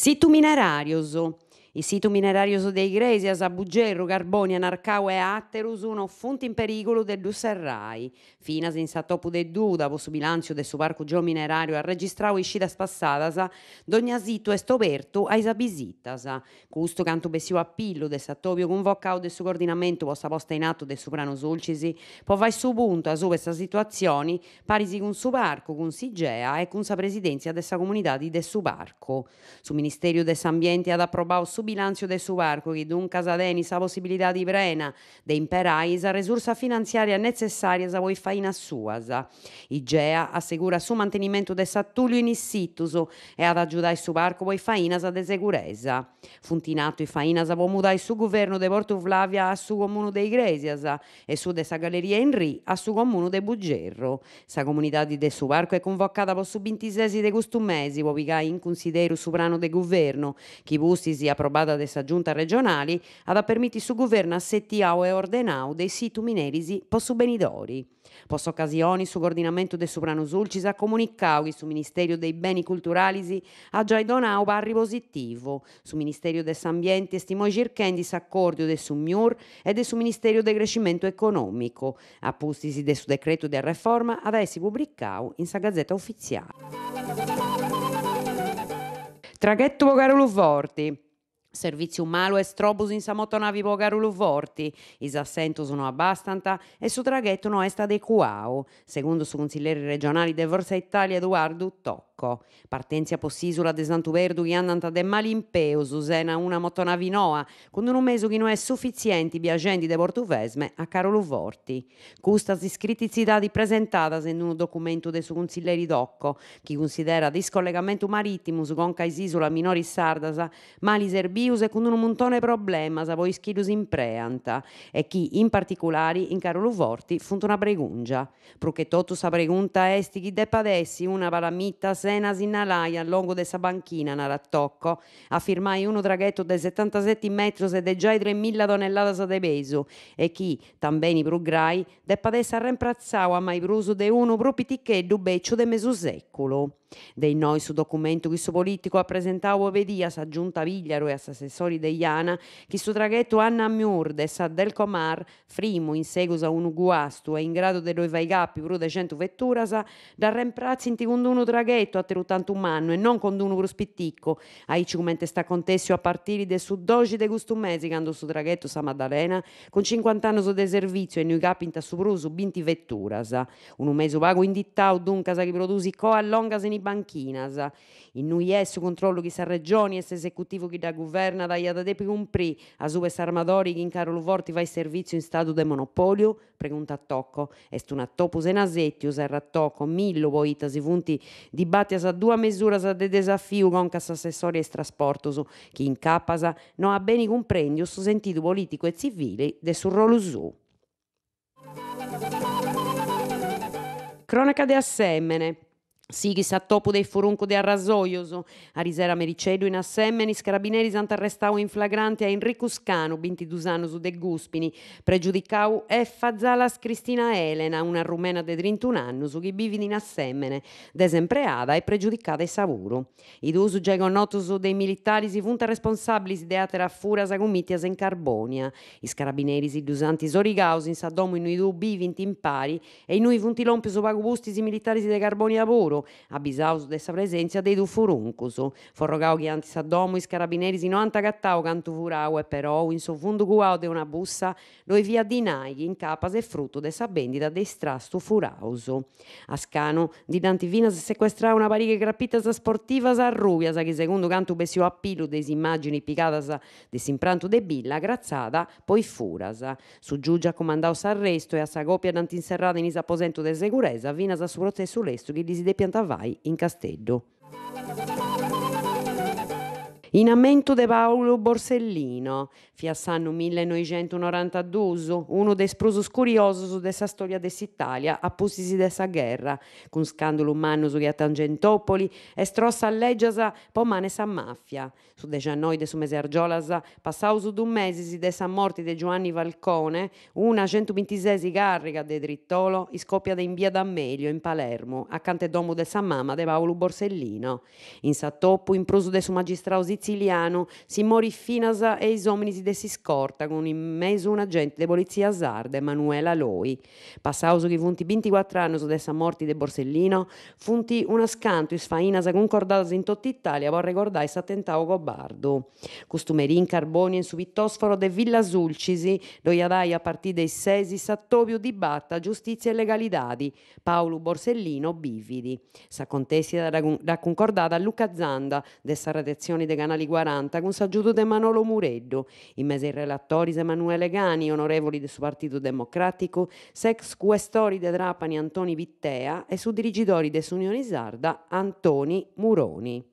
Situ minerarios il sito minerario dei Iglesias a Buggerro, Garbonia, Narcao e Atteru sono fonti in pericolo del Dusserrai. Finas in Satopu de Duda, su bilancio del suo parco geominerario ha registrato iscidas passadas, dogna sito è stoperto ai sabisittas. Custo canto bessio appillo del Satopio convocao del suo coordinamento posta posta in atto del Soprano Sulcisi, può vai su punto a su questa situazione, parisi con su parco, con Sigea e con sa presidenza della comunità di del suo parco. Su Ministerio dell'Ambiente ad approvato su su bilancio de su barco, che d'un casadeni sa possibilità di prena de imperai sa risorsa finanziaria necessaria sa voi fai in assuas. Igea assicura su mantenimento de Sattulio in Issittuso e ad aggiudare su barco voi fainas de segureza. Funtinato i fainas vo mudai su governo de Porto Flavia a su comune de Igresias e su de sa galleria Enri a su comune de Bugerro. Sa comunità di de su barco è convocata per su 26 de questo vuoi in considero soprano de governo, chi busti sia pro aprobada dessa giunta regionali, ha permitido su governo assettiao e ordenau dei siti minerisi possu benidori. Posso occasioni, su coordinamento del Sopranos sulcis a comunicau che su ministerio dei Beni Culturalisi a già donau barri positivo, su Ministero dell'Ambiente estimò circhendi accordo del Summiur e del ministerio del Crescimento Economico, a pustisi del decreto del reforma ad essi pubblicau in sa Gazzetta Ufficiale. Traghetto Pogarolo Forti. Servizio malo e strobus in samotonavi pogaru lu forti, is assento sono abbastanta e su traghetto no est adecuao, secondo su consiglieri regionali de Forza Italia Eduardo Tocco. Partenzia possisula de Santuverdu che andanta de malimpeo Susena una motonavi noa, con un meso che non è sufficiente viagendi de Portuvesme a Carolo Forti. Custas iscritti iscrittizidadi presentadas in un documento de su consiglieri Tocco, che considera discollegamento marittimo su conca minori sardasa, mali servizi biuse con un montone problema, sa voi schidos in preanta, e chi in particolare in Carolo Vorti funt una pregungia, perché tottu sa pregunta esti chi deppa dessi una palamitta sena sinnalai a lungo de sa banchina, na rattocco, a firmai uno traghetto de 77 metri e de già 3000 tonnellate sa de peso, e chi, tambeni prugrai, deppa dessa remprazzau a mai pruso de uno du beccio de meso secolo. Dei noi su documento che su politico ha presentato Ovedias sa Giunta Vigliaro e assessori Iana, che su traghetto Anna de sa Del Comar, Frimo in seguito a un guasto e in grado de dello Ivaigappi prude 100 vetturasa, da remprazzi in con uno traghetto a un anno e non con uno prospitticco. Aici come sta contessio a partire de su 12 de gusto mesi quando su traghetto Sa Maddalena con 50 anni de servizio e noi capi in tassupruso 20 vetturasa. Un mese pago indittau dunque che produsi coa longas in banchinas. In noi è su controllo chi sa regioni, e esecutivo chi da governa, da IADA Depi comprì, a su armadori chi in Carlo Vorti va in servizio in stato de monopolio, pregunta a Tocco. Est una topus e nasetti, enasettius, a Tocco, millo poitasi funti dibattias a due sa de desafio concas assessori e trasportus, chi in capasa non ha bene comprendio su sentito politico e civile de su ruolo su. Cronaca de Assemene, Sighis a topo dei furunco de Arrasoioso, a Risera Mericedo in Assemmenis, Carabineri Sant'Arrestau in flagrante a Enrico Scanu, Bintidusano su de Guspini, pregiudicau effa zalas Cristina Elena, una rumena de 31 anni, su chi bividi in Assemmene, desempreada e pregiudicata e savuro. I dus gegonotus dei militari si vunta responsabili deatera atera furas agomitias in Carbonia. I carabineri si dusanti sorigaus in Sadomo in idu bivint in pari e in noi funti su pagubusti si militari de Carbonia puro Sant'Andreu, abisaus dessa presenza dei dufuruncus. Forrogau chianti sa domo, i carabinieri si non antacattau cantu furau e però in sovvundo guau de una bussa lo via dinagli in capas e frutto dessa vendita de strastu furauso. Ascano di Dantivina si sequestrà una pariga sportiva sportivas a sa che secondo cantu bessio a pilu des immagini picadas de s'impranto de Billa grazzata poi furas. Su Giugia comandau s'arresto e a sa copia d'antinserrada in isaposento de seguresa vinas a su processo lesto che gli si deppia Piantavai in Casteggio. In ammento de Paolo Borsellino, fiassano 1992, uno dei prosos curiosos dessa storia a posisi dessa guerra, con scandalo umano su via Tangentopoli e strossa leggiasa pomane sa mafia. Su de dejanoi de su mese argiolasa, passausu d'un mese dessa morte de Giovanni Valcone, una 126 garriga de Drittolo, de in via D'Amelio, in Palermo, accanto al domo de sa mamma de Paolo Borsellino. In Sattoppo, in prosu de su magistrausi siciliano si morì finasa e i si de scorta con in mezzo un agente de polizia sarda, Emanuela Loi. Passauso che funti 24 anni su dessa morti de Borsellino, funti una scanto in sa tota concordata in tutta Italia per ricordare s'attentavo cobardo. Custumerin carboni in subitosforo de Villa Sulcisi, doiadai a partire dei sesi Sattopio di Batta, Giustizia e Legalitadi, Paolo Borsellino, Bividi. S'accontessi da, da concordata a Luca Zanda, dessa radiazione de canale Canali 40 con s'aggiuto di Manolo Mureddo, in mese i relatori Emanuele Gani, onorevoli del suo Partito Democratico, sex questori de Trapani Antoni Vittea e su dirigitori de Sunione Sarda Antoni Muroni.